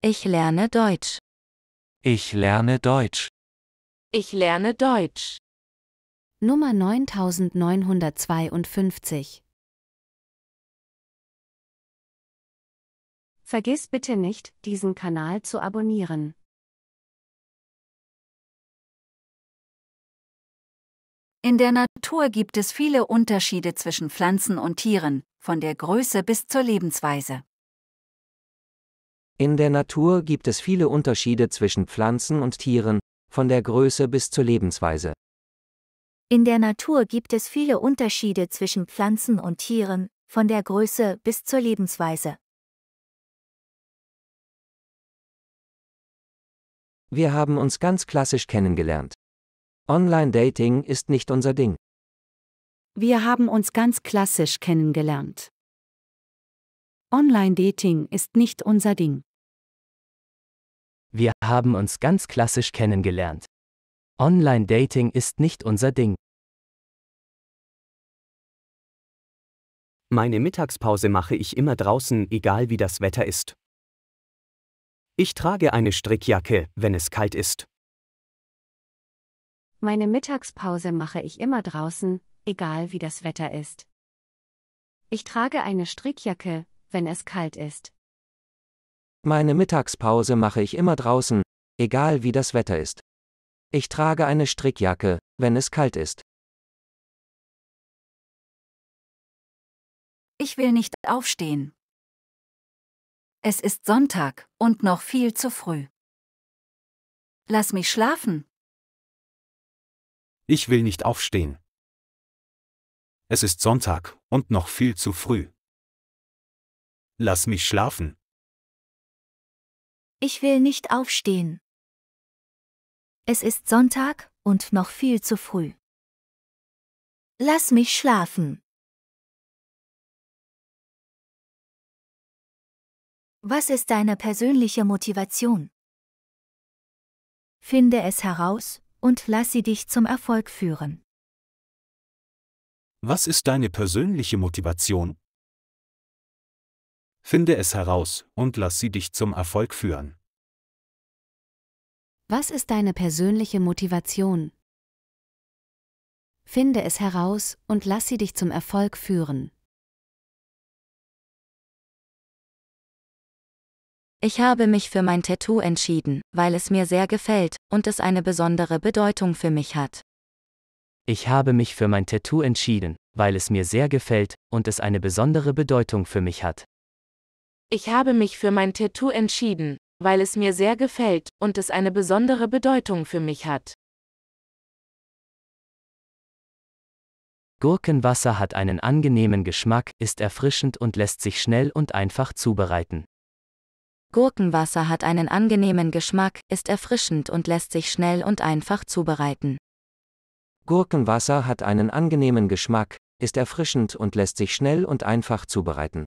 Ich lerne Deutsch. Ich lerne Deutsch. Ich lerne Deutsch. Nummer 9952. Vergiss bitte nicht, diesen Kanal zu abonnieren. In der Natur gibt es viele Unterschiede zwischen Pflanzen und Tieren, von der Größe bis zur Lebensweise. In der Natur gibt es viele Unterschiede zwischen Pflanzen und Tieren, von der Größe bis zur Lebensweise. In der Natur gibt es viele Unterschiede zwischen Pflanzen und Tieren, von der Größe bis zur Lebensweise. Wir haben uns ganz klassisch kennengelernt. Online-Dating ist nicht unser Ding. Wir haben uns ganz klassisch kennengelernt. Online-Dating ist nicht unser Ding. Wir haben uns ganz klassisch kennengelernt. Online-Dating ist nicht unser Ding. Meine Mittagspause mache ich immer draußen, egal wie das Wetter ist. Ich trage eine Strickjacke, wenn es kalt ist. Meine Mittagspause mache ich immer draußen, egal wie das Wetter ist. Ich trage eine Strickjacke, wenn es kalt ist. Meine Mittagspause mache ich immer draußen, egal wie das Wetter ist. Ich trage eine Strickjacke, wenn es kalt ist. Ich will nicht aufstehen. Es ist Sonntag und noch viel zu früh. Lass mich schlafen. Ich will nicht aufstehen. Es ist Sonntag und noch viel zu früh. Lass mich schlafen. Ich will nicht aufstehen. Es ist Sonntag und noch viel zu früh. Lass mich schlafen. Was ist deine persönliche Motivation? Finde es heraus und lass sie dich zum Erfolg führen. Was ist deine persönliche Motivation? Finde es heraus und lass sie dich zum Erfolg führen. Was ist deine persönliche Motivation? Finde es heraus und lass sie dich zum Erfolg führen. Ich habe mich für mein Tattoo entschieden, weil es mir sehr gefällt und es eine besondere Bedeutung für mich hat. Ich habe mich für mein Tattoo entschieden, weil es mir sehr gefällt und es eine besondere Bedeutung für mich hat. Ich habe mich für mein Tattoo entschieden, weil es mir sehr gefällt und es eine besondere Bedeutung für mich hat. Gurkenwasser hat einen angenehmen Geschmack, ist erfrischend und lässt sich schnell und einfach zubereiten. Gurkenwasser hat einen angenehmen Geschmack, ist erfrischend und lässt sich schnell und einfach zubereiten. Gurkenwasser hat einen angenehmen Geschmack, ist erfrischend und lässt sich schnell und einfach zubereiten.